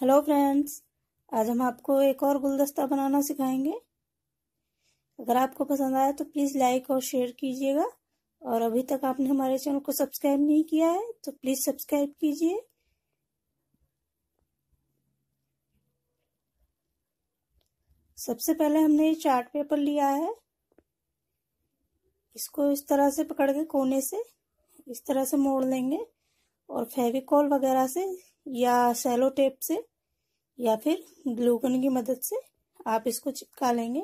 hello friends आज हम आपको एक और गुलदस्ता बनाना सिखाएंगे अगर आपको पसंद आया तो प्लीज़ लाइक और शेयर कीजिएगा और अभी तक आपने हमारे चैनल को सब्सक्राइब नहीं किया है तो प्लीज़ सब्सक्राइब कीजिए सबसे पहले हमने ये चार्ट पेपर लिया है इसको इस तरह से पकड़ के कोने से इस तरह से मोड़ लेंगे और फेविकॉल वगैरह से या सेलो टेप से या फिर ग्लूकन की मदद से आप इसको चिपका लेंगे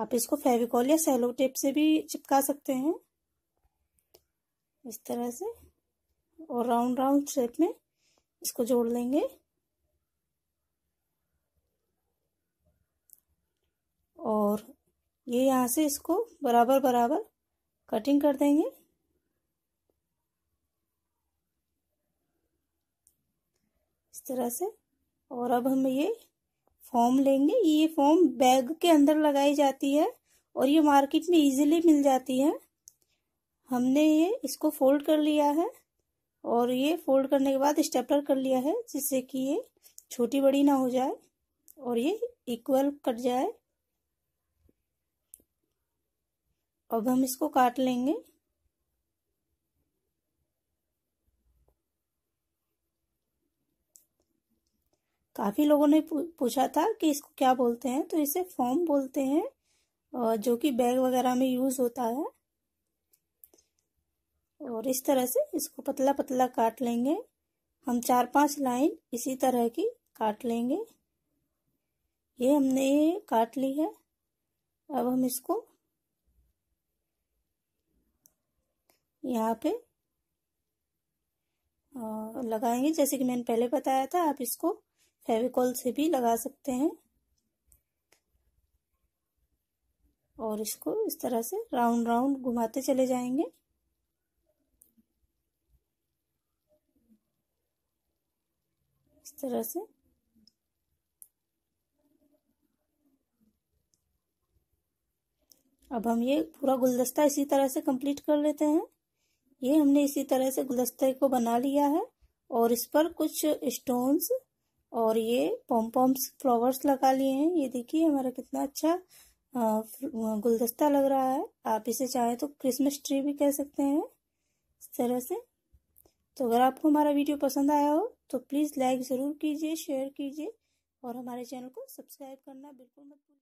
आप इसको फेविकॉल या सेलो टेप से भी चिपका सकते हैं इस तरह से और राउंड राउंड शेप में इसको जोड़ लेंगे और ये यहाँ से इसको बराबर बराबर कटिंग कर देंगे इस तरह से और अब हम ये फॉर्म लेंगे ये फॉर्म बैग के अंदर लगाई जाती है और ये मार्केट में इजीली मिल जाती है हमने ये इसको फोल्ड कर लिया है और ये फोल्ड करने के बाद स्टेपलर कर लिया है जिससे कि ये छोटी बड़ी ना हो जाए और ये इक्वल कट जाए अब हम इसको काट लेंगे काफ़ी लोगों ने पूछा था कि इसको क्या बोलते हैं तो इसे फॉर्म बोलते हैं और जो कि बैग वगैरह में यूज़ होता है और इस तरह से इसको पतला पतला काट लेंगे हम चार पांच लाइन इसी तरह की काट लेंगे ये हमने ये काट ली है अब हम इसको यहाँ पे लगाएंगे जैसे कि मैंने पहले बताया था आप इसको फेविकॉल से भी लगा सकते हैं और इसको इस तरह से राउंड राउंड घुमाते चले जाएंगे इस तरह से अब हम ये पूरा गुलदस्ता इसी तरह से कंप्लीट कर लेते हैं ये हमने इसी तरह से गुलदस्ते को बना लिया है और इस पर कुछ स्टोन्स और ये पॉम्पॉम्स फ्लावर्स लगा लिए हैं ये देखिए हमारा कितना अच्छा गुलदस्ता लग रहा है आप इसे चाहें तो क्रिसमस ट्री भी कह सकते हैं इस तरह से तो अगर आपको हमारा वीडियो पसंद आया हो तो प्लीज़ लाइक ज़रूर कीजिए शेयर कीजिए और हमारे चैनल को सब्सक्राइब करना बिल्कुल मत